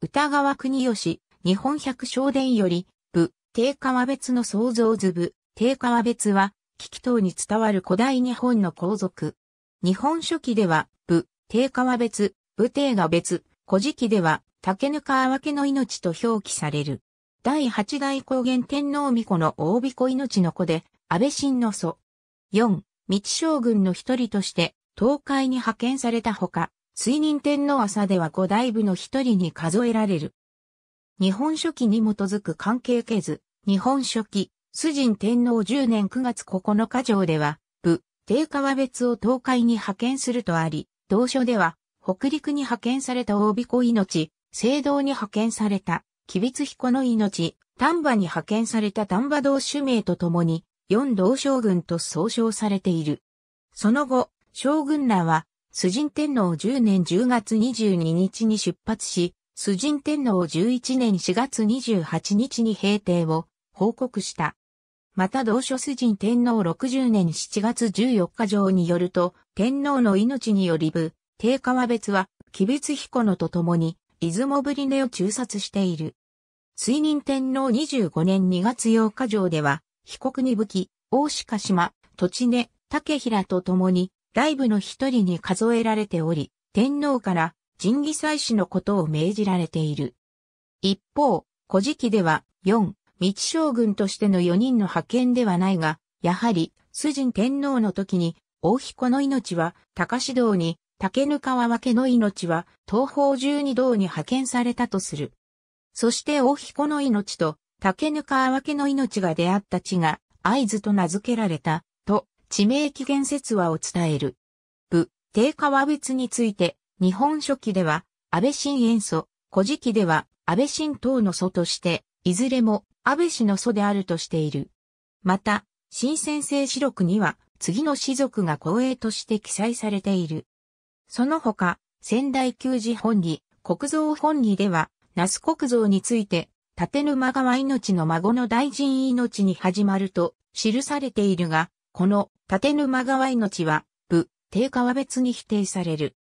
歌川国吉、日本百姓伝より、部、定川別の創造図部、定川別は、危機等に伝わる古代日本の皇族。日本書期では、部、定川別、部定が別、古事記では、竹ぬかあけの命と表記される。第八代高原天皇御子の大御子命の子で、安倍晋の祖。四、道将軍の一人として、東海に派遣されたほか、水任天の朝では五大部の一人に数えられる。日本書紀に基づく関係けず、日本書紀、崇神天皇10年9月9日条では、部、定川別を東海に派遣するとあり、同書では、北陸に派遣された大子命、聖堂に派遣された、吉備彦の命、丹波に派遣された丹波道主名とともに、四道将軍と総称されている。その後、将軍らは、崇神天皇10年10月22日に出発し、崇神天皇11年4月28日に平定を報告した。また同書崇神天皇60年7月14日上によると、天皇の命により部、定川別は、鬼別彦のと共に、出雲ぶり根を中殺している。水任天皇25年2月8日上では、被告に武器、大鹿島、土地根、竹平と共に、イ部の一人に数えられており、天皇から神儀祭祀のことを命じられている。一方、古事記では、四、道将軍としての四人の派遣ではないが、やはり、崇神天皇の時に、大彦の命は、高志道に、竹ぬ川分けの命は、東方十二道に派遣されたとする。そして大彦の命と、竹ぬ川分けの命が出会った地が、合図と名付けられた、地名起源説話を伝える。部、定価は別について、日本書紀では、安倍晋塩祖、古事記では、安倍晋党の祖として、いずれも安倍氏の祖であるとしている。また、新先生史録には、次の氏族が公営として記載されている。その他、仙台旧寺本義、国蔵本義では、那須国蔵について、立沼川命の孫の大臣命に始まると記されているが、この立沼川命は、部、定川別に否定される。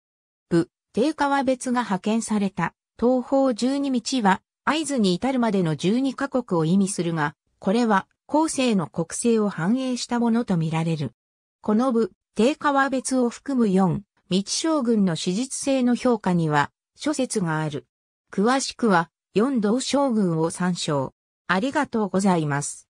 部、定川別が派遣された、東方十二道は、合図に至るまでの十二カ国を意味するが、これは、後世の国勢を反映したものとみられる。この部、定川別を含む四、道将軍の史実性の評価には、諸説がある。詳しくは、四道将軍を参照。ありがとうございます。